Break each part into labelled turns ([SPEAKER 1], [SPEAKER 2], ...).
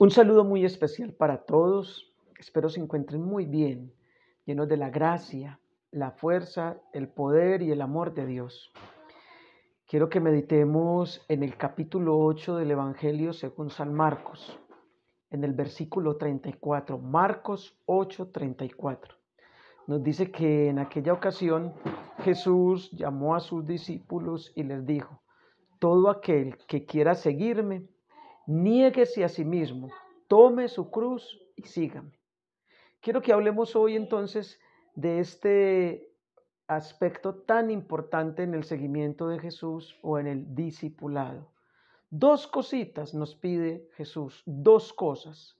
[SPEAKER 1] Un saludo muy especial para todos. Espero se encuentren muy bien, llenos de la gracia, la fuerza, el poder y el amor de Dios. Quiero que meditemos en el capítulo 8 del Evangelio según San Marcos, en el versículo 34, Marcos 8, 34. Nos dice que en aquella ocasión Jesús llamó a sus discípulos y les dijo, todo aquel que quiera seguirme, Niéguese a sí mismo, tome su cruz y sígame. Quiero que hablemos hoy entonces de este aspecto tan importante en el seguimiento de Jesús o en el discipulado. Dos cositas nos pide Jesús, dos cosas.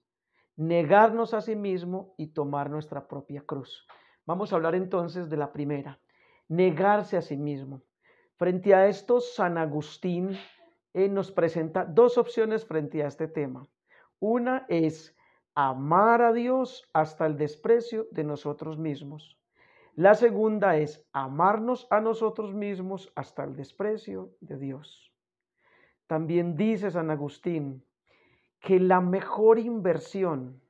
[SPEAKER 1] Negarnos a sí mismo y tomar nuestra propia cruz. Vamos a hablar entonces de la primera, negarse a sí mismo. Frente a esto, San Agustín eh, nos presenta dos opciones frente a este tema. Una es amar a Dios hasta el desprecio de nosotros mismos. La segunda es amarnos a nosotros mismos hasta el desprecio de Dios. También dice San Agustín que la mejor inversión,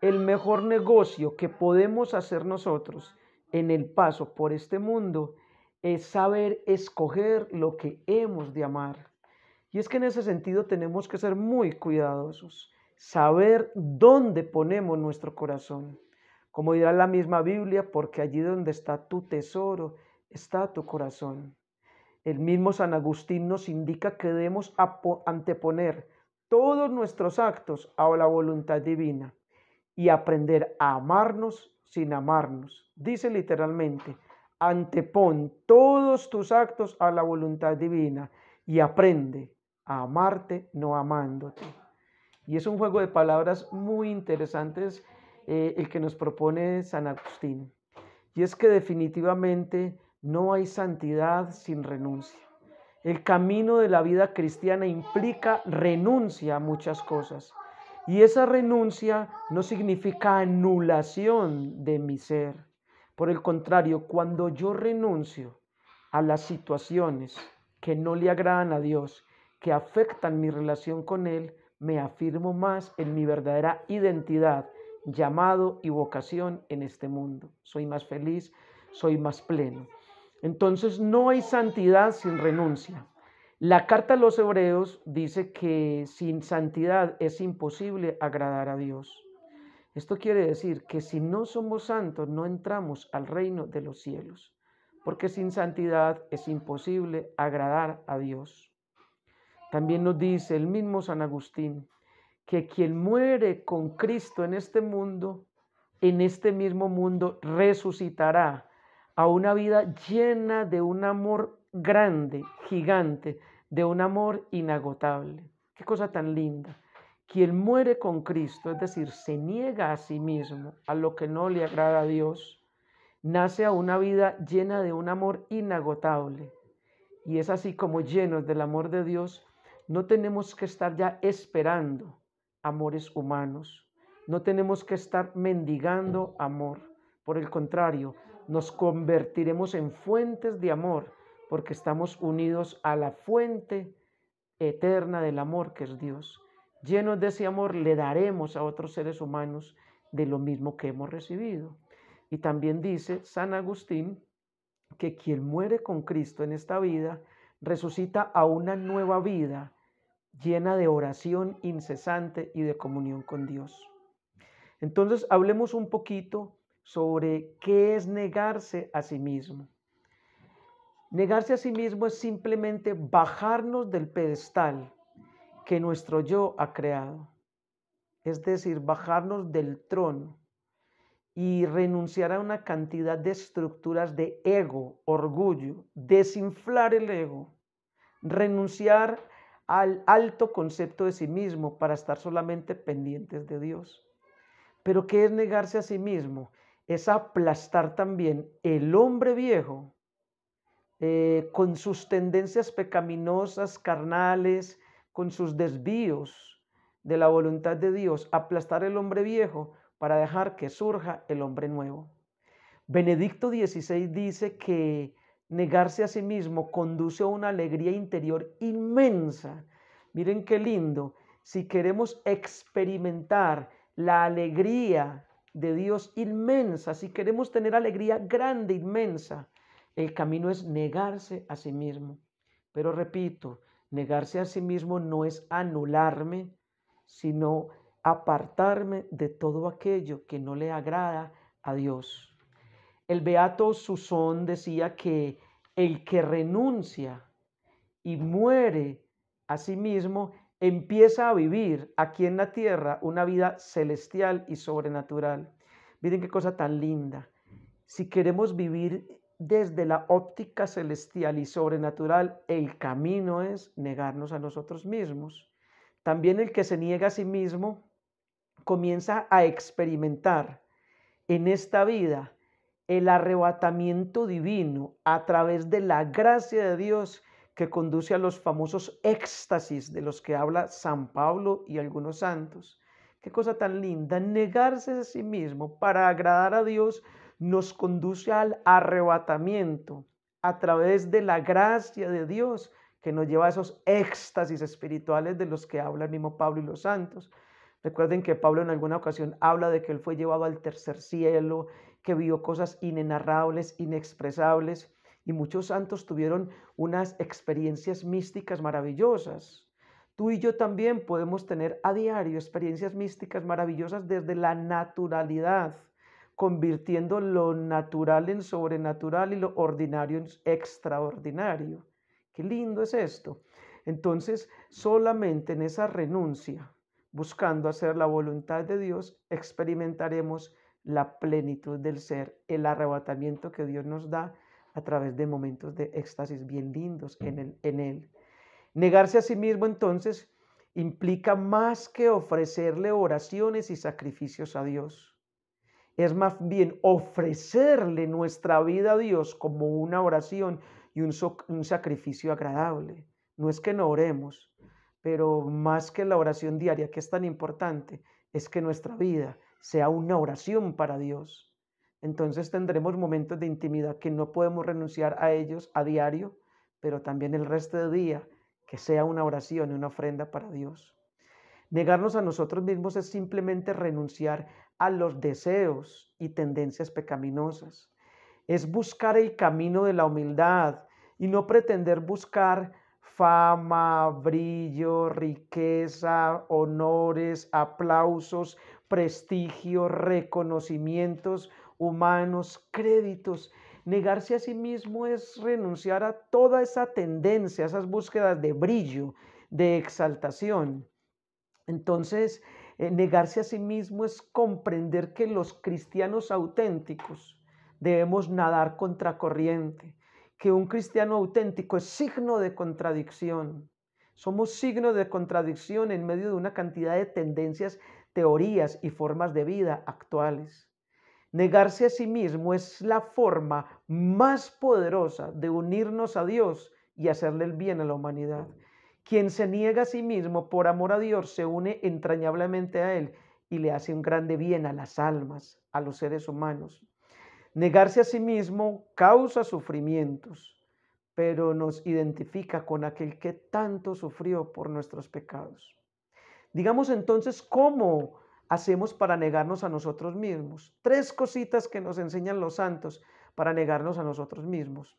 [SPEAKER 1] el mejor negocio que podemos hacer nosotros en el paso por este mundo es saber escoger lo que hemos de amar. Y es que en ese sentido tenemos que ser muy cuidadosos, saber dónde ponemos nuestro corazón. Como dirá la misma Biblia, porque allí donde está tu tesoro, está tu corazón. El mismo San Agustín nos indica que debemos anteponer todos nuestros actos a la voluntad divina y aprender a amarnos sin amarnos. Dice literalmente, antepon todos tus actos a la voluntad divina y aprende amarte no amándote. Y es un juego de palabras muy interesantes eh, el que nos propone San Agustín. Y es que definitivamente no hay santidad sin renuncia. El camino de la vida cristiana implica renuncia a muchas cosas. Y esa renuncia no significa anulación de mi ser. Por el contrario, cuando yo renuncio a las situaciones que no le agradan a Dios que afectan mi relación con Él, me afirmo más en mi verdadera identidad, llamado y vocación en este mundo. Soy más feliz, soy más pleno. Entonces no hay santidad sin renuncia. La carta a los hebreos dice que sin santidad es imposible agradar a Dios. Esto quiere decir que si no somos santos no entramos al reino de los cielos, porque sin santidad es imposible agradar a Dios. También nos dice el mismo San Agustín que quien muere con Cristo en este mundo, en este mismo mundo resucitará a una vida llena de un amor grande, gigante, de un amor inagotable. Qué cosa tan linda. Quien muere con Cristo, es decir, se niega a sí mismo, a lo que no le agrada a Dios, nace a una vida llena de un amor inagotable. Y es así como llenos del amor de Dios, no tenemos que estar ya esperando amores humanos. No tenemos que estar mendigando amor. Por el contrario, nos convertiremos en fuentes de amor porque estamos unidos a la fuente eterna del amor que es Dios. Llenos de ese amor le daremos a otros seres humanos de lo mismo que hemos recibido. Y también dice San Agustín que quien muere con Cristo en esta vida resucita a una nueva vida llena de oración incesante y de comunión con Dios. Entonces, hablemos un poquito sobre qué es negarse a sí mismo. Negarse a sí mismo es simplemente bajarnos del pedestal que nuestro yo ha creado, es decir, bajarnos del trono y renunciar a una cantidad de estructuras de ego, orgullo, desinflar el ego, renunciar a al alto concepto de sí mismo para estar solamente pendientes de Dios. Pero ¿qué es negarse a sí mismo? Es aplastar también el hombre viejo eh, con sus tendencias pecaminosas, carnales, con sus desvíos de la voluntad de Dios, aplastar el hombre viejo para dejar que surja el hombre nuevo. Benedicto XVI dice que Negarse a sí mismo conduce a una alegría interior inmensa. Miren qué lindo. Si queremos experimentar la alegría de Dios inmensa, si queremos tener alegría grande, inmensa, el camino es negarse a sí mismo. Pero repito, negarse a sí mismo no es anularme, sino apartarme de todo aquello que no le agrada a Dios. El beato Susón decía que el que renuncia y muere a sí mismo empieza a vivir aquí en la tierra una vida celestial y sobrenatural. Miren qué cosa tan linda. Si queremos vivir desde la óptica celestial y sobrenatural, el camino es negarnos a nosotros mismos. También el que se niega a sí mismo comienza a experimentar en esta vida el arrebatamiento divino a través de la gracia de Dios que conduce a los famosos éxtasis de los que habla San Pablo y algunos santos. Qué cosa tan linda, negarse a sí mismo para agradar a Dios nos conduce al arrebatamiento a través de la gracia de Dios que nos lleva a esos éxtasis espirituales de los que habla el mismo Pablo y los santos. Recuerden que Pablo en alguna ocasión habla de que él fue llevado al tercer cielo que vio cosas inenarrables, inexpresables, y muchos santos tuvieron unas experiencias místicas maravillosas. Tú y yo también podemos tener a diario experiencias místicas maravillosas desde la naturalidad, convirtiendo lo natural en sobrenatural y lo ordinario en extraordinario. Qué lindo es esto. Entonces, solamente en esa renuncia, buscando hacer la voluntad de Dios, experimentaremos la plenitud del ser, el arrebatamiento que Dios nos da a través de momentos de éxtasis bien lindos en, Él. Negarse a sí mismo entonces implica más que ofrecerle oraciones y sacrificios a Dios. Es más bien ofrecerle nuestra vida a Dios como una oración y un, un sacrificio agradable. No es que no oremos, pero más que la oración diaria, que es tan importante, es que nuestra vida sea una oración para Dios. Entonces tendremos momentos de intimidad que no podemos renunciar a ellos a diario, pero también el resto del día, que sea una oración y una ofrenda para Dios. Negarnos a nosotros mismos es simplemente renunciar a los deseos y tendencias pecaminosas. Es buscar el camino de la humildad y no pretender buscar fama, brillo, riqueza, honores, aplausos prestigio, reconocimientos humanos, créditos. Negarse a sí mismo es renunciar a toda esa tendencia, a esas búsquedas de brillo, de exaltación. Entonces, eh, negarse a sí mismo es comprender que los cristianos auténticos debemos nadar contracorriente, que un cristiano auténtico es signo de contradicción. Somos signo de contradicción en medio de una cantidad de tendencias teorías y formas de vida actuales. Negarse a sí mismo es la forma más poderosa de unirnos a Dios y hacerle el bien a la humanidad. Quien se niega a sí mismo por amor a Dios se une entrañablemente a Él y le hace un grande bien a las almas, a los seres humanos. Negarse a sí mismo causa sufrimientos, pero nos identifica con aquel que tanto sufrió por nuestros pecados. Digamos entonces cómo hacemos para negarnos a nosotros mismos. Tres cositas que nos enseñan los santos para negarnos a nosotros mismos.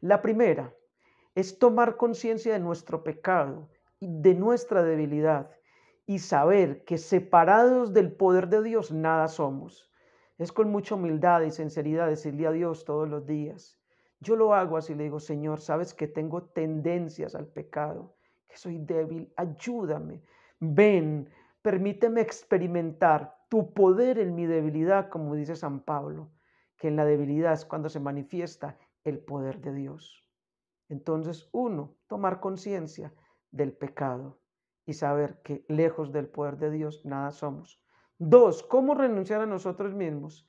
[SPEAKER 1] La primera es tomar conciencia de nuestro pecado, de nuestra debilidad y saber que separados del poder de Dios nada somos. Es con mucha humildad y sinceridad decirle a Dios todos los días. Yo lo hago así, le digo, Señor, sabes que tengo tendencias al pecado, que soy débil, ayúdame Ven, permíteme experimentar tu poder en mi debilidad, como dice San Pablo, que en la debilidad es cuando se manifiesta el poder de Dios. Entonces, uno, tomar conciencia del pecado y saber que lejos del poder de Dios nada somos. Dos, cómo renunciar a nosotros mismos.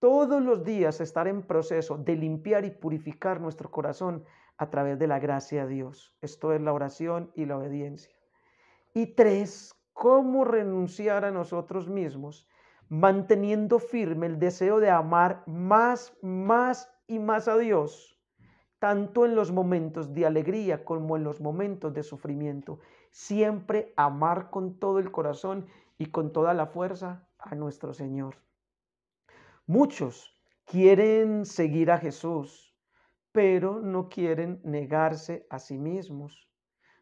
[SPEAKER 1] Todos los días estar en proceso de limpiar y purificar nuestro corazón a través de la gracia de Dios. Esto es la oración y la obediencia. Y tres, cómo renunciar a nosotros mismos, manteniendo firme el deseo de amar más, más y más a Dios, tanto en los momentos de alegría como en los momentos de sufrimiento. Siempre amar con todo el corazón y con toda la fuerza a nuestro Señor. Muchos quieren seguir a Jesús, pero no quieren negarse a sí mismos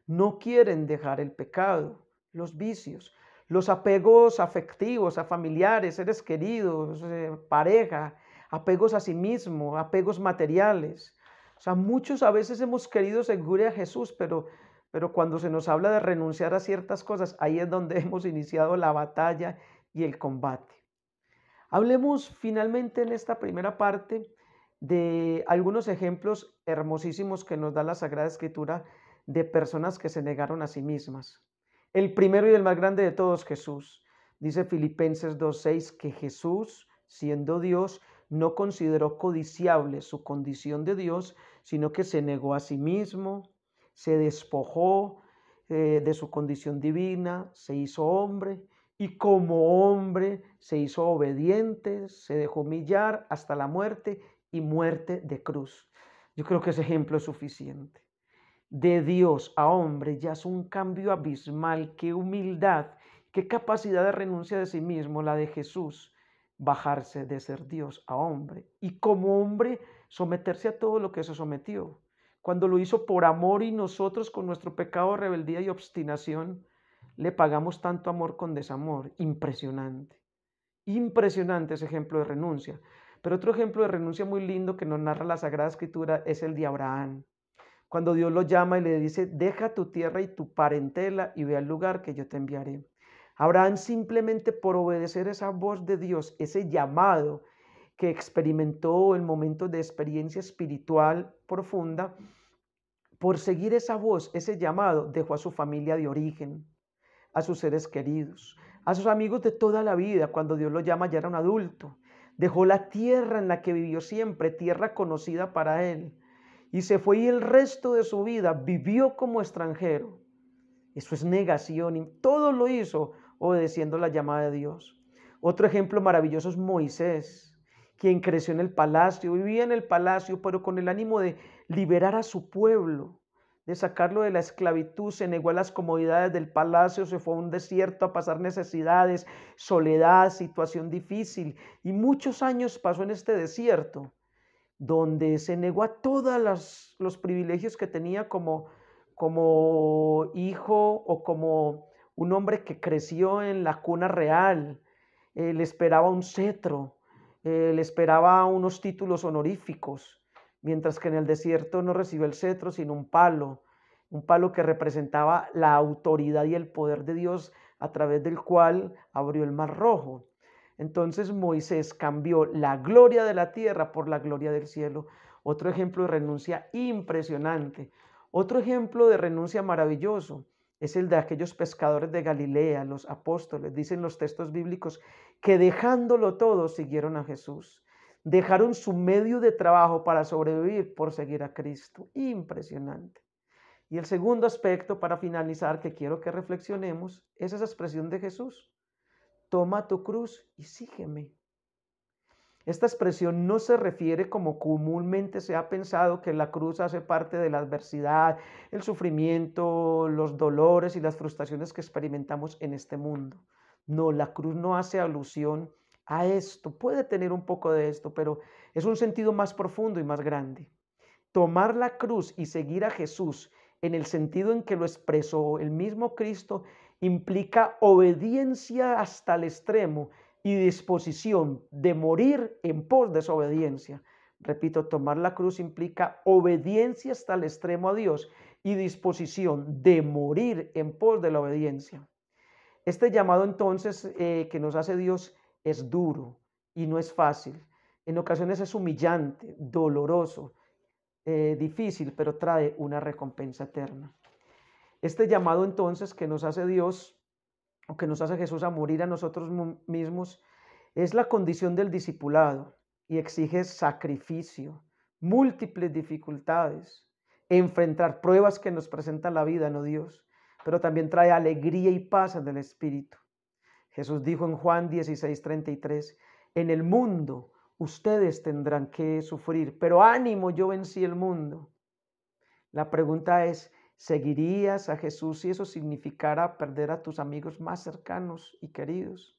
[SPEAKER 1] no quieren dejar el pecado, los vicios, los apegos afectivos a familiares, seres queridos, eh, pareja, apegos a sí mismo, apegos materiales. O sea, muchos a veces hemos querido seguir a Jesús, pero, pero cuando se nos habla de renunciar a ciertas cosas, ahí es donde hemos iniciado la batalla y el combate. Hablemos finalmente en esta primera parte de algunos ejemplos hermosísimos que nos da la Sagrada Escritura de personas que se negaron a sí mismas. El primero y el más grande de todos, Jesús. Dice Filipenses 2.6 que Jesús, siendo Dios, no consideró codiciable su condición de Dios, sino que se negó a sí mismo, se despojó eh, de su condición divina, se hizo hombre y como hombre se hizo obediente, se dejó humillar hasta la muerte y muerte de cruz. Yo creo que ese ejemplo es suficiente de Dios a hombre ya es un cambio abismal. Qué humildad, qué capacidad de renuncia de sí mismo, la de Jesús, bajarse de ser Dios a hombre. Y como hombre, someterse a todo lo que se sometió. Cuando lo hizo por amor y nosotros con nuestro pecado, rebeldía y obstinación, le pagamos tanto amor con desamor. Impresionante. Impresionante ese ejemplo de renuncia. Pero otro ejemplo de renuncia muy lindo que nos narra la Sagrada Escritura es el de Abraham. Cuando Dios lo llama y le dice, deja tu tierra y tu parentela y ve al lugar que yo te enviaré. Abraham simplemente por obedecer esa voz de Dios, ese llamado que experimentó el momento de experiencia espiritual profunda, por seguir esa voz, ese llamado, dejó a su familia de origen, a sus seres queridos, a sus amigos de toda la vida. Cuando Dios lo llama ya era un adulto. Dejó la tierra en la que vivió siempre, tierra conocida para él y se fue y el resto de su vida vivió como extranjero. Eso es negación y todo lo hizo obedeciendo la llamada de Dios. Otro ejemplo maravilloso es Moisés, quien creció en el palacio, vivía en el palacio, pero con el ánimo de liberar a su pueblo, de sacarlo de la esclavitud, se negó a las comodidades del palacio, se fue a un desierto a pasar necesidades, soledad, situación difícil, y muchos años pasó en este desierto donde se negó a todos los privilegios que tenía como, hijo o como un hombre que creció en la cuna real. Él eh, le esperaba un cetro, él eh, le esperaba unos títulos honoríficos, mientras que en el desierto no recibió el cetro, sino un palo, un palo que representaba la autoridad y el poder de Dios a través del cual abrió el mar rojo. Entonces Moisés cambió la gloria de la tierra por la gloria del cielo. Otro ejemplo de renuncia impresionante. Otro ejemplo de renuncia maravilloso es el de aquellos pescadores de Galilea, los apóstoles, dicen los textos bíblicos, que dejándolo todo siguieron a Jesús. Dejaron su medio de trabajo para sobrevivir por seguir a Cristo. Impresionante. Y el segundo aspecto para finalizar que quiero que reflexionemos es esa expresión de Jesús toma tu cruz y sígueme. Esta expresión no se refiere como comúnmente se ha pensado que la cruz hace parte de la adversidad, el sufrimiento, los dolores y las frustraciones que experimentamos en este mundo. No, la cruz no hace alusión a esto. Puede tener un poco de esto, pero es un sentido más profundo y más grande. Tomar la cruz y seguir a Jesús en el sentido en que lo expresó el mismo Cristo implica obediencia hasta el extremo y disposición de morir en pos de esa obediencia. Repito, tomar la cruz implica obediencia hasta el extremo a Dios y disposición de morir en pos de la obediencia. Este llamado entonces eh, que nos hace Dios es duro y no es fácil. En ocasiones es humillante, doloroso, eh, difícil, pero trae una recompensa eterna. Este llamado entonces que nos hace Dios o que nos hace Jesús a morir a nosotros mismos es la condición del discipulado y exige sacrificio, múltiples dificultades, enfrentar pruebas que nos presenta la vida, no Dios, pero también trae alegría y paz del Espíritu. Jesús dijo en Juan 16:33, en el mundo ustedes tendrán que sufrir, pero ánimo, yo vencí el mundo. La pregunta es, seguirías a Jesús si eso significara perder a tus amigos más cercanos y queridos.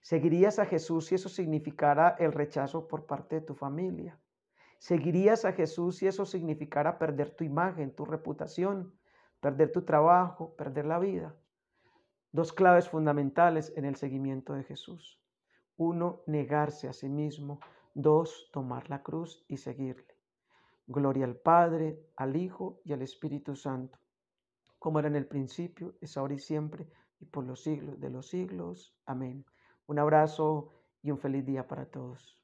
[SPEAKER 1] Seguirías a Jesús si eso significara el rechazo por parte de tu familia. Seguirías a Jesús si eso significara perder tu imagen, tu reputación, perder tu trabajo, perder la vida. Dos claves fundamentales en el seguimiento de Jesús. Uno, negarse a sí mismo. Dos, tomar la cruz y seguirle. Gloria al Padre, al Hijo y al Espíritu Santo, como era en el principio, es ahora y siempre, y por los siglos de los siglos. Amén. Un abrazo y un feliz día para todos.